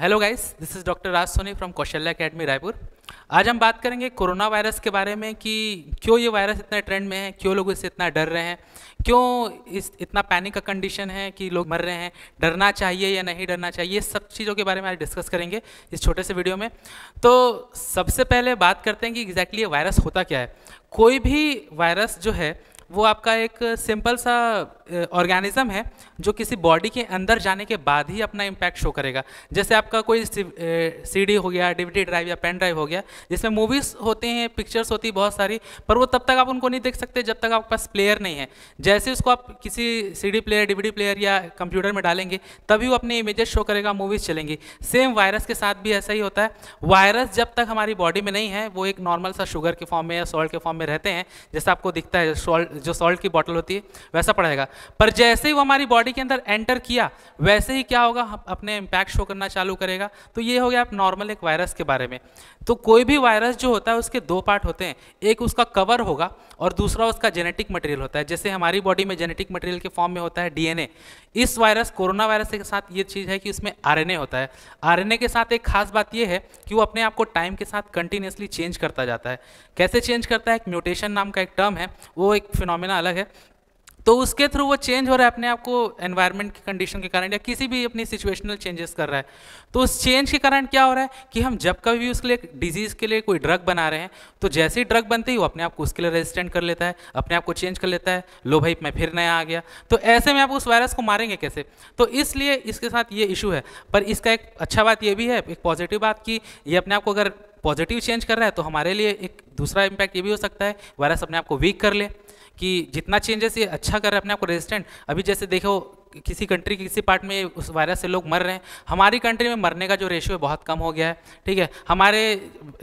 hello guys this is doctor Raj Soni from Kaushalya academy Raipur आज हम बात करेंगे कोरोना वायरस के बारे में कि क्यों ये वायरस इतना ट्रेंड में है क्यों लोग इससे इतना डर रहे हैं क्यों इस इतना पैनिक का कंडीशन है कि लोग मर रहे हैं डरना चाहिए या नहीं डरना चाहिए ये सब चीज़ों के बारे में आज डिस्कस करेंगे इस छोटे से वीडियो में तो सबसे पहले बात करते हैं कि एग्जैक्टली ये वायरस होता क्या है कोई भी वायरस जो है वो आपका एक सिंपल सा ऑर्गेनिज्म है जो किसी बॉडी के अंदर जाने के बाद ही अपना इम्पैक्ट शो करेगा जैसे आपका कोई सीडी हो गया डीवीडी ड्राइव या पेन ड्राइव हो गया जिसमें मूवीज़ होते हैं पिक्चर्स होती बहुत सारी पर वो तब तक आप उनको नहीं देख सकते जब तक आपके पास प्लेयर नहीं है जैसे उसको आप किसी सी प्लेयर डी प्लेयर या कंप्यूटर में डालेंगे तभी वो अपने इमेजेस शो करेगा मूवीज़ चलेंगी सेम वायरस के साथ भी ऐसा ही होता है वायरस जब तक हमारी बॉडी में नहीं है वो एक नॉर्मल सा शुगर के फॉर्म में या सॉल्ट के फॉर्म में रहते हैं जैसे आपको दिखता है सॉल्ट जो सॉल्ट की बॉटल होती है वैसा पड़ेगा पर जैसे ही वो हमारी बॉडी के अंदर एंटर किया वैसे ही क्या होगा अपने इम्पैक्ट शो करना चालू करेगा तो ये हो गया आप नॉर्मल एक वायरस के बारे में तो कोई भी वायरस जो होता है उसके दो पार्ट होते हैं एक उसका कवर होगा और दूसरा उसका जेनेटिक मटेरियल होता है जैसे हमारी बॉडी में जेनेटिक मटेरियल के फॉर्म में होता है डीएनए इस वायरस कोरोना वायरस के साथ ये चीज़ है कि इसमें आरएनए होता है आरएनए के साथ एक खास बात यह है कि वो अपने आप को टाइम के साथ कंटिन्यूसली चेंज करता जाता है कैसे चेंज करता है एक म्यूटेशन नाम का एक टर्म है वो एक फिनोमिना अलग है तो उसके थ्रू वो चेंज हो रहा है अपने आप को एनवायरनमेंट की कंडीशन के कारण या किसी भी अपनी सिचुएशनल चेंजेस कर रहा है तो उस चेंज के कारण क्या हो रहा है कि हम जब कभी भी उसके लिए डिजीज़ के लिए कोई ड्रग बना रहे हैं तो जैसे ही ड्रग बनते ही वो अपने आप को उसके लिए रेजिस्टेंट कर लेता है अपने आप को चेंज कर लेता है लो भाई मैं फिर नया आ गया तो ऐसे में आप उस वायरस को मारेंगे कैसे तो इसलिए इसके साथ ये इशू है पर इसका एक अच्छा बात ये भी है एक पॉजिटिव बात कि ये अपने आप को अगर पॉजिटिव चेंज कर रहा है तो हमारे लिए एक दूसरा इम्पैक्ट ये भी हो सकता है वायरस अपने आप को वीक कर ले कि जितना चेंजेस ये अच्छा कर रहा है अपने आप को रेजिस्टेंट अभी जैसे देखो किसी कंट्री के किसी पार्ट में उस वायरस से लोग मर रहे हैं हमारी कंट्री में मरने का जो रेशियो है बहुत कम हो गया है ठीक है हमारे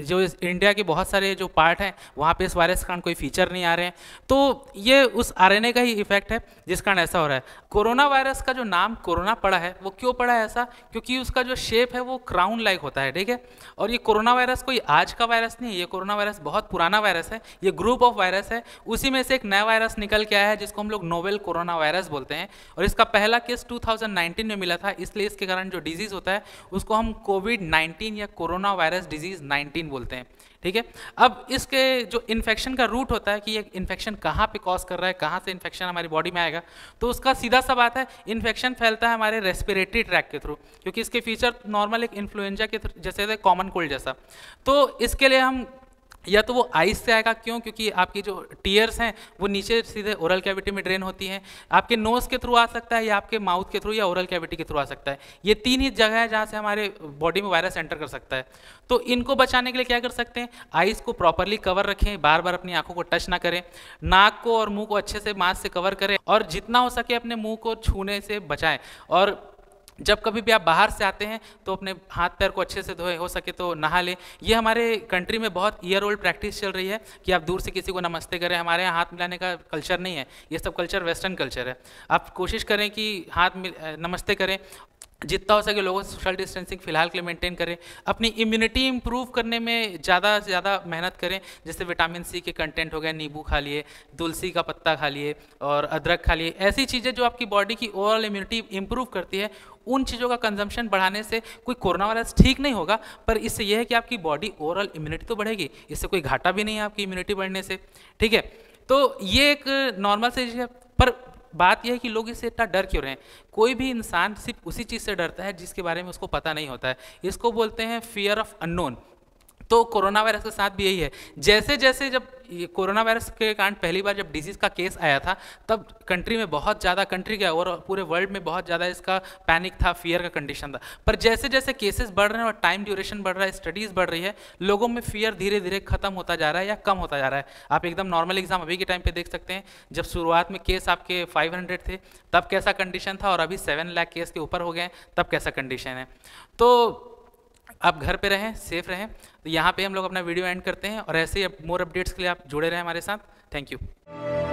जो इंडिया के बहुत सारे जो पार्ट हैं वहाँ पे इस वायरस के कारण कोई फीचर नहीं आ रहे हैं तो ये उस आर का ही इफेक्ट है जिस कारण ऐसा हो रहा है कोरोना वायरस का जो नाम कोरोना पड़ा है वो क्यों पड़ा है ऐसा क्योंकि उसका जो शेप है वो क्राउन लाइक होता है ठीक है और ये कोरोना वायरस कोई आज का वायरस नहीं है ये कोरोना वायरस बहुत पुराना वायरस है ये ग्रुप ऑफ वायरस है उसी में से एक नया वायरस निकल के आया है जिसको हम लोग नोवेल कोरोना वायरस बोलते हैं और इसका पहला केस 2019 में मिला था इसलिए इसके कारण जो डिजीज़ होता है उसको हम कोविड 19 या कोरोना वायरस डिजीज़ 19 बोलते हैं ठीक है अब इसके जो इन्फेक्शन का रूट होता है कि ये इन्फेक्शन कहाँ पे कॉज कर रहा है कहाँ से इन्फेक्शन हमारी बॉडी में आएगा तो उसका सीधा सा बात है इन्फेक्शन फैलता है हमारे रेस्पिरेटरी ट्रैक के थ्रू क्योंकि इसके फीचर नॉर्मल एक इन्फ्लुएंजा के जैसे कॉमन कोल्ड जैसा तो इसके लिए हम या तो वो आइस से आएगा क्यों क्योंकि आपकी जो टीयर्स हैं वो नीचे सीधे ओरल कैविटी में ड्रेन होती हैं आपके नोज़ के थ्रू आ सकता है या आपके माउथ के थ्रू या ओरल कैविटी के थ्रू आ सकता है ये तीन ही जगह है जहाँ से हमारे बॉडी में वायरस एंटर कर सकता है तो इनको बचाने के लिए क्या कर सकते हैं आइस को प्रॉपरली कवर रखें बार बार अपनी आँखों को टच ना करें नाक को और मुँह को अच्छे से मास्क से कवर करें और जितना हो सके अपने मुँह को छूने से बचाएँ और जब कभी भी आप बाहर से आते हैं तो अपने हाथ पैर को अच्छे से धोए हो सके तो नहा लें ये हमारे कंट्री में बहुत ईयर ओल्ड प्रैक्टिस चल रही है कि आप दूर से किसी को नमस्ते करें हमारे यहाँ हाथ मिलाने का कल्चर नहीं है ये सब कल्चर वेस्टर्न कल्चर है आप कोशिश करें कि हाथ मिल, नमस्ते करें जितना हो सके लोगों सोशल डिस्टेंसिंग फिलहाल के लिए मेंटेन करें अपनी इम्यूनिटी इम्प्रूव करने में ज़्यादा से ज़्यादा मेहनत करें जैसे विटामिन सी के कंटेंट हो गए नींबू खा लिए तुलसी का पत्ता खा लिए और अदरक खा लिए ऐसी चीज़ें जो आपकी बॉडी की ओवरऑल इम्यूनिटी इम्प्रूव करती है उन चीज़ों का कंजम्पशन बढ़ाने से कोई कोरोना वायरस ठीक नहीं होगा पर इससे यह है कि आपकी बॉडी ओवरऑल इम्यूनिटी तो बढ़ेगी इससे कोई घाटा भी नहीं है आपकी इम्यूनिटी बढ़ने से ठीक है तो ये एक नॉर्मल से है पर बात यह है कि लोग इससे इतना डर क्यों रहे हैं कोई भी इंसान सिर्फ उसी चीज़ से डरता है जिसके बारे में उसको पता नहीं होता है इसको बोलते हैं फियर ऑफ अननोन तो कोरोना वायरस के साथ भी यही है जैसे जैसे जब ये कोरोना वायरस के कारण पहली बार जब डिजीज़ का केस आया था तब कंट्री में बहुत ज़्यादा कंट्री का और पूरे वर्ल्ड में बहुत ज़्यादा इसका पैनिक था फियर का कंडीशन था पर जैसे जैसे केसेस बढ़ रहे हैं और टाइम ड्यूरेशन बढ़ रहा है स्टडीज़ बढ़ रही है लोगों में फियर धीरे धीरे खत्म होता जा रहा है या कम होता जा रहा है आप एकदम नॉर्मल एग्जाम अभी के टाइम पर देख सकते हैं जब शुरुआत में केस आपके फाइव थे तब कैसा कंडीशन था और अभी सेवन लाख केस के ऊपर हो गए तब कैसा कंडीशन है तो आप घर पे रहें सेफ रहें तो यहाँ पे हम लोग अपना वीडियो एंड करते हैं और ऐसे ही मोर अपडेट्स के लिए आप जुड़े रहें हमारे साथ थैंक यू